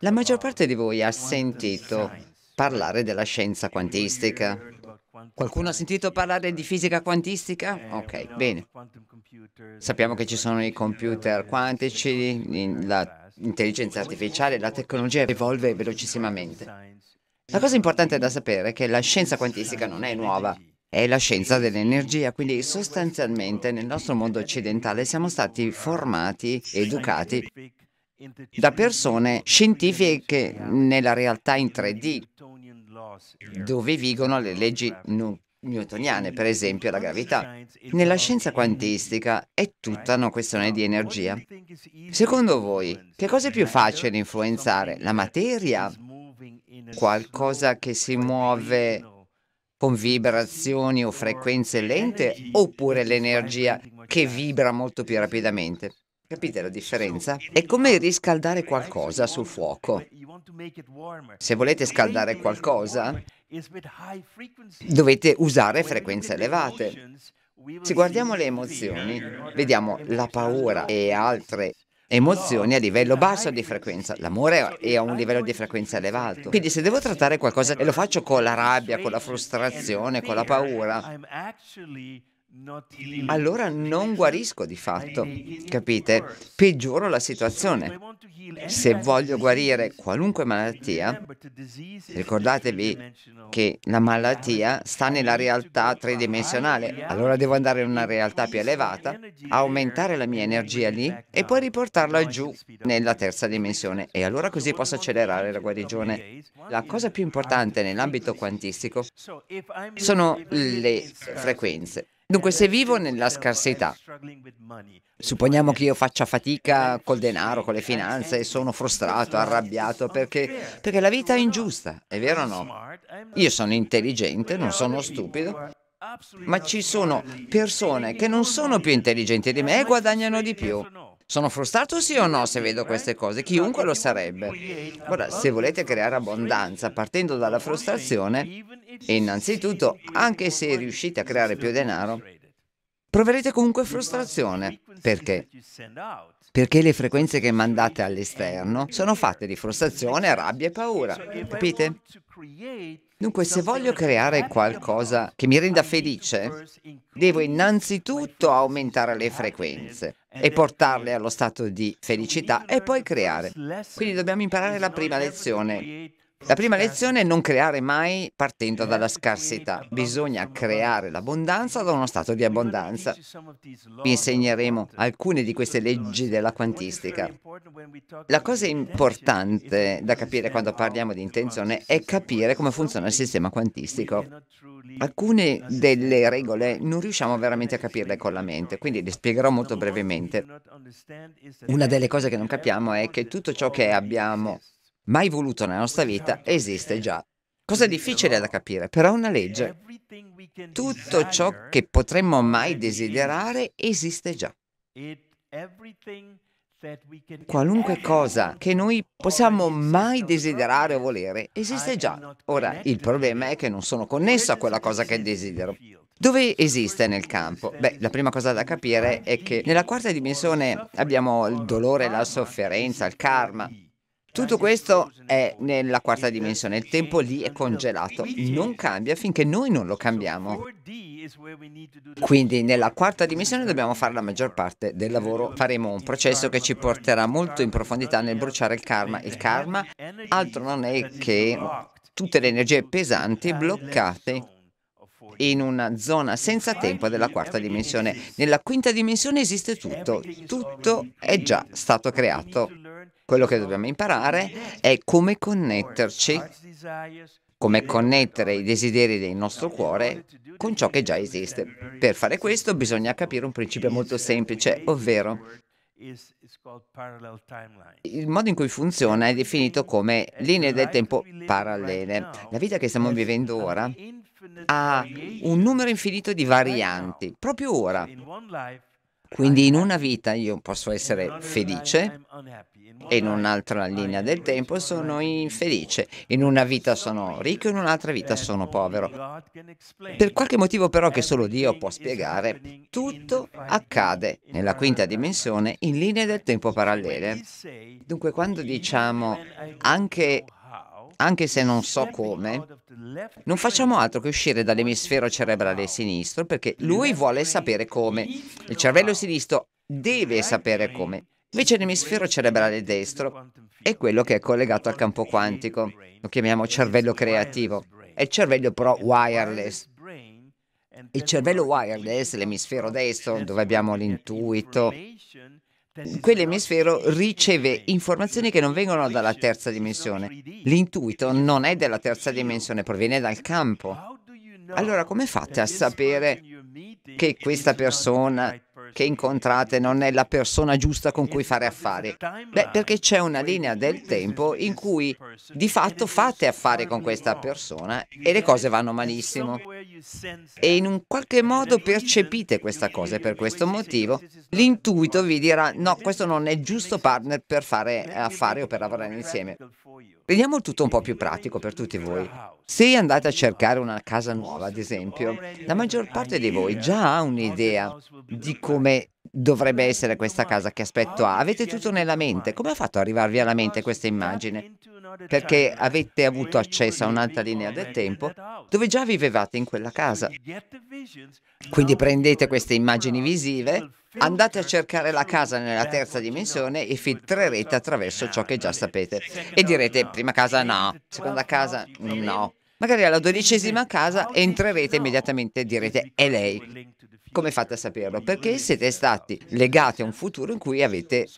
La maggior parte di voi ha sentito parlare della scienza quantistica. Qualcuno ha sentito parlare di fisica quantistica? Ok, bene. Sappiamo che ci sono i computer quantici, l'intelligenza artificiale, la tecnologia evolve velocissimamente. La cosa importante da sapere è che la scienza quantistica non è nuova, è la scienza dell'energia, quindi sostanzialmente nel nostro mondo occidentale siamo stati formati, educati da persone scientifiche nella realtà in 3D, dove vigono le leggi newtoniane, per esempio la gravità. Nella scienza quantistica è tutta una questione di energia. Secondo voi, che cosa è più facile influenzare? La materia? Qualcosa che si muove con vibrazioni o frequenze lente oppure l'energia che vibra molto più rapidamente? Capite la differenza? È come riscaldare qualcosa sul fuoco. Se volete scaldare qualcosa, dovete usare frequenze elevate. Se guardiamo le emozioni, vediamo la paura e altre emozioni a livello basso di frequenza. L'amore è a un livello di frequenza elevato. Quindi se devo trattare qualcosa e lo faccio con la rabbia, con la frustrazione, con la paura, allora non guarisco di fatto, capite? Peggioro la situazione. Se voglio guarire qualunque malattia, ricordatevi che la malattia sta nella realtà tridimensionale, allora devo andare in una realtà più elevata, aumentare la mia energia lì e poi riportarla giù nella terza dimensione e allora così posso accelerare la guarigione. La cosa più importante nell'ambito quantistico sono le frequenze. Dunque, se vivo nella scarsità, supponiamo che io faccia fatica col denaro, con le finanze e sono frustrato, arrabbiato perché, perché la vita è ingiusta, è vero o no? Io sono intelligente, non sono stupido, ma ci sono persone che non sono più intelligenti di me e guadagnano di più. Sono frustrato sì o no se vedo queste cose? Chiunque lo sarebbe. Ora, se volete creare abbondanza partendo dalla frustrazione, innanzitutto, anche se riuscite a creare più denaro, proverete comunque frustrazione. Perché? Perché le frequenze che mandate all'esterno sono fatte di frustrazione, rabbia e paura. Capite? Dunque, se voglio creare qualcosa che mi renda felice, devo innanzitutto aumentare le frequenze e portarle allo stato di felicità e poi creare. Quindi dobbiamo imparare la prima lezione. La prima lezione è non creare mai partendo dalla certo. scarsità, bisogna creare l'abbondanza da uno stato di abbondanza. Vi insegneremo alcune di queste leggi della quantistica. La cosa importante da capire quando parliamo di intenzione è capire come funziona il sistema quantistico. Alcune delle regole non riusciamo veramente a capirle con la mente, quindi le spiegherò molto brevemente. Una delle cose che non capiamo è che tutto ciò che abbiamo mai voluto nella nostra vita esiste già. Cosa difficile da capire, però è una legge. Tutto ciò che potremmo mai desiderare esiste già. Qualunque cosa che noi possiamo mai desiderare o volere esiste già. Ora, il problema è che non sono connesso a quella cosa che desidero. Dove esiste nel campo? Beh, la prima cosa da capire è che nella quarta dimensione abbiamo il dolore, la sofferenza, il karma. Tutto questo è nella quarta dimensione, il tempo lì è congelato, non cambia finché noi non lo cambiamo. Quindi nella quarta dimensione dobbiamo fare la maggior parte del lavoro, faremo un processo che ci porterà molto in profondità nel bruciare il karma. Il karma altro non è che tutte le energie pesanti bloccate in una zona senza tempo della quarta dimensione. Nella quinta dimensione esiste tutto, tutto è già stato creato. Quello che dobbiamo imparare è come connetterci, come connettere i desideri del nostro cuore con ciò che già esiste. Per fare questo bisogna capire un principio molto semplice, ovvero il modo in cui funziona è definito come linee del tempo parallele. La vita che stiamo vivendo ora ha un numero infinito di varianti. Proprio ora, quindi in una vita io posso essere felice e in un'altra linea del tempo sono infelice, in una vita sono ricco e in un'altra vita sono povero. Per qualche motivo però che solo Dio può spiegare, tutto accade nella quinta dimensione in linee del tempo parallele. Dunque quando diciamo anche anche se non so come, non facciamo altro che uscire dall'emisfero cerebrale sinistro perché lui vuole sapere come. Il cervello sinistro deve sapere come. Invece l'emisfero cerebrale destro è quello che è collegato al campo quantico. Lo chiamiamo cervello creativo. È il cervello però wireless. Il cervello wireless, l'emisfero destro, dove abbiamo l'intuito, quell'emisfero riceve informazioni che non vengono dalla terza dimensione. L'intuito non è della terza dimensione, proviene dal campo. Allora come fate a sapere che questa persona che incontrate non è la persona giusta con cui fare affari? Beh, perché c'è una linea del tempo in cui di fatto fate affari con questa persona e le cose vanno malissimo e in un qualche modo percepite questa cosa e per questo motivo l'intuito vi dirà no, questo non è il giusto partner per fare affari o per lavorare insieme. Vediamo il tutto un po' più pratico per tutti voi. Se andate a cercare una casa nuova, ad esempio, la maggior parte di voi già ha un'idea di come dovrebbe essere questa casa che aspetto ha. Avete tutto nella mente. Come ha fatto ad arrivarvi alla mente questa immagine? Perché avete avuto accesso a un'altra linea del tempo dove già vivevate in quella casa. Quindi prendete queste immagini visive, andate a cercare la casa nella terza dimensione e filtrerete attraverso ciò che già sapete. E direte prima casa no, seconda casa no. Magari alla dodicesima casa entrerete immediatamente e direte è lei. Come fate a saperlo? Perché siete stati legati a un futuro in cui avete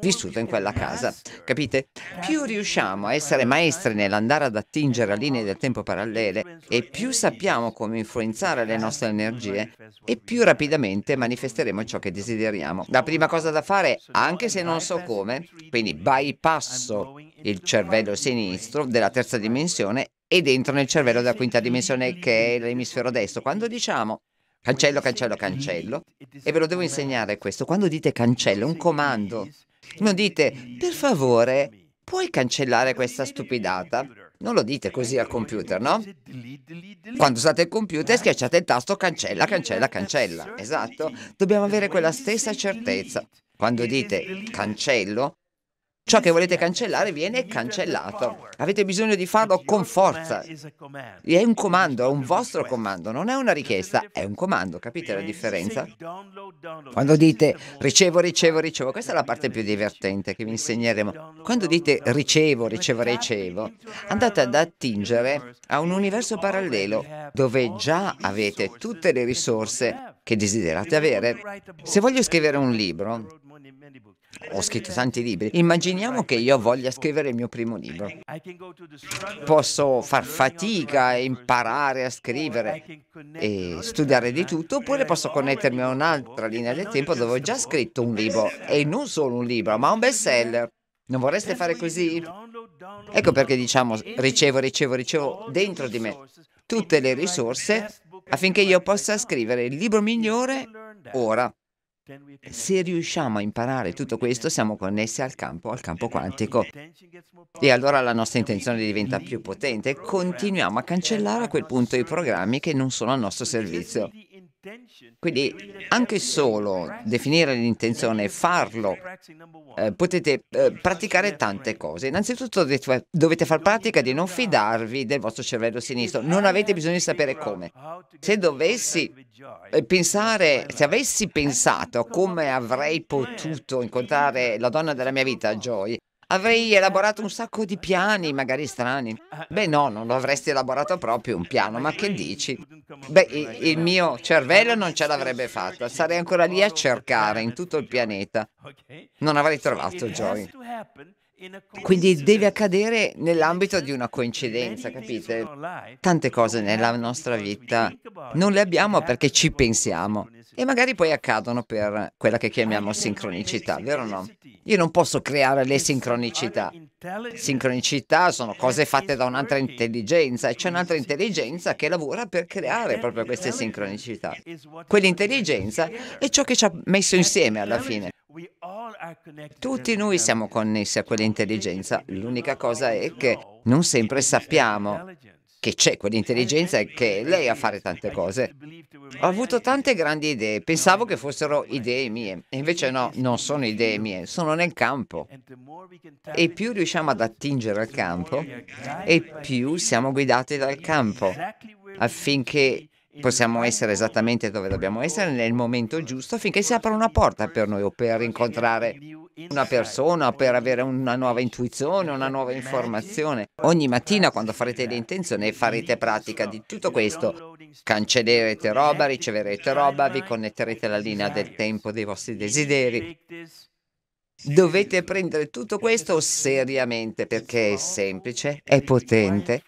vissuto in quella casa. Capite? Più riusciamo a essere maestri nell'andare ad attingere a linee del tempo parallele e più sappiamo come influenzare le nostre energie e più rapidamente manifesteremo ciò che desideriamo. La prima cosa da fare, anche se non so come, quindi bypasso il cervello sinistro della terza dimensione e entro nel cervello della quinta dimensione che è l'emisfero destro. Quando diciamo Cancello, cancello, cancello. E ve lo devo insegnare questo. Quando dite cancello, è un comando. Non dite, per favore, puoi cancellare questa stupidata? Non lo dite così al computer, no? Quando usate il computer schiacciate il tasto cancella, cancella, cancella. Esatto. Dobbiamo avere quella stessa certezza. Quando dite cancello, Ciò che volete cancellare viene cancellato. Avete bisogno di farlo con forza. È un comando, è un vostro comando, non è una richiesta, è un comando, capite la differenza? Quando dite ricevo, ricevo, ricevo, questa è la parte più divertente che vi insegneremo. Quando dite ricevo, ricevo, ricevo, andate ad attingere a un universo parallelo dove già avete tutte le risorse che desiderate avere. Se voglio scrivere un libro, ho scritto tanti libri. Immaginiamo che io voglia scrivere il mio primo libro. Posso far fatica a imparare a scrivere e studiare di tutto, oppure posso connettermi a un'altra linea del tempo dove ho già scritto un libro. E non solo un libro, ma un bestseller. Non vorreste fare così? Ecco perché diciamo ricevo, ricevo, ricevo dentro di me tutte le risorse affinché io possa scrivere il libro migliore ora. Se riusciamo a imparare tutto questo siamo connessi al campo, al campo quantico. E allora la nostra intenzione diventa più potente. Continuiamo a cancellare a quel punto i programmi che non sono al nostro servizio. Quindi anche solo definire l'intenzione e farlo, eh, potete eh, praticare tante cose. Innanzitutto dovete far pratica di non fidarvi del vostro cervello sinistro, non avete bisogno di sapere come. Se dovessi eh, pensare, se avessi pensato come avrei potuto incontrare la donna della mia vita, Joy, avrei elaborato un sacco di piani, magari strani. Beh no, non avresti elaborato proprio un piano, ma che dici? Beh, il mio cervello non ce l'avrebbe fatta, sarei ancora lì a cercare in tutto il pianeta. Non avrei trovato Joy. Quindi deve accadere nell'ambito di una coincidenza, capite? Tante cose nella nostra vita non le abbiamo perché ci pensiamo e magari poi accadono per quella che chiamiamo sincronicità, vero o no? Io non posso creare le sincronicità. Sincronicità sono cose fatte da un'altra intelligenza e c'è un'altra intelligenza che lavora per creare proprio queste sincronicità. Quell'intelligenza è ciò che ci ha messo insieme alla fine. Tutti noi siamo connessi a quell'intelligenza, l'unica cosa è che non sempre sappiamo che c'è quell'intelligenza e che è lei a fare tante cose. Ho avuto tante grandi idee, pensavo che fossero idee mie, e invece no, non sono idee mie, sono nel campo. E più riusciamo ad attingere al campo, e più siamo guidati dal campo, affinché possiamo essere esattamente dove dobbiamo essere nel momento giusto affinché si apra una porta per noi o per incontrare una persona, o per avere una nuova intuizione, una nuova informazione. Ogni mattina quando farete l'intenzione farete pratica di tutto questo. Cancellerete roba, riceverete roba, vi connetterete alla linea del tempo dei vostri desideri. Dovete prendere tutto questo seriamente perché è semplice, è potente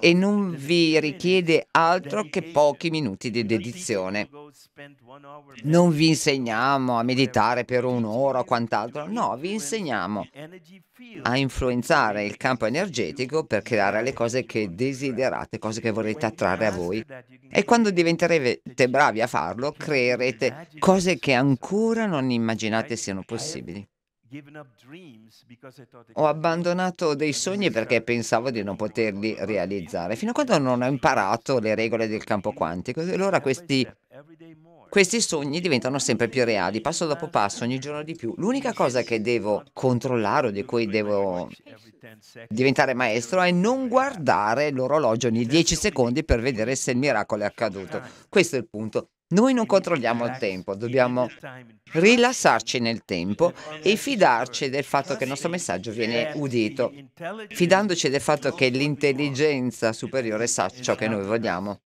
e non vi richiede altro che pochi minuti di dedizione. Non vi insegniamo a meditare per un'ora o quant'altro, no, vi insegniamo a influenzare il campo energetico per creare le cose che desiderate, cose che volete attrarre a voi. E quando diventerete bravi a farlo, creerete cose che ancora non immaginate siano possibili. Ho abbandonato dei sogni perché pensavo di non poterli realizzare, fino a quando non ho imparato le regole del campo quantico. Allora questi, questi sogni diventano sempre più reali, passo dopo passo, ogni giorno di più. L'unica cosa che devo controllare o di cui devo diventare maestro è non guardare l'orologio ogni 10 secondi per vedere se il miracolo è accaduto. Questo è il punto. Noi non controlliamo il tempo, dobbiamo rilassarci nel tempo e fidarci del fatto che il nostro messaggio viene udito, fidandoci del fatto che l'intelligenza superiore sa ciò che noi vogliamo.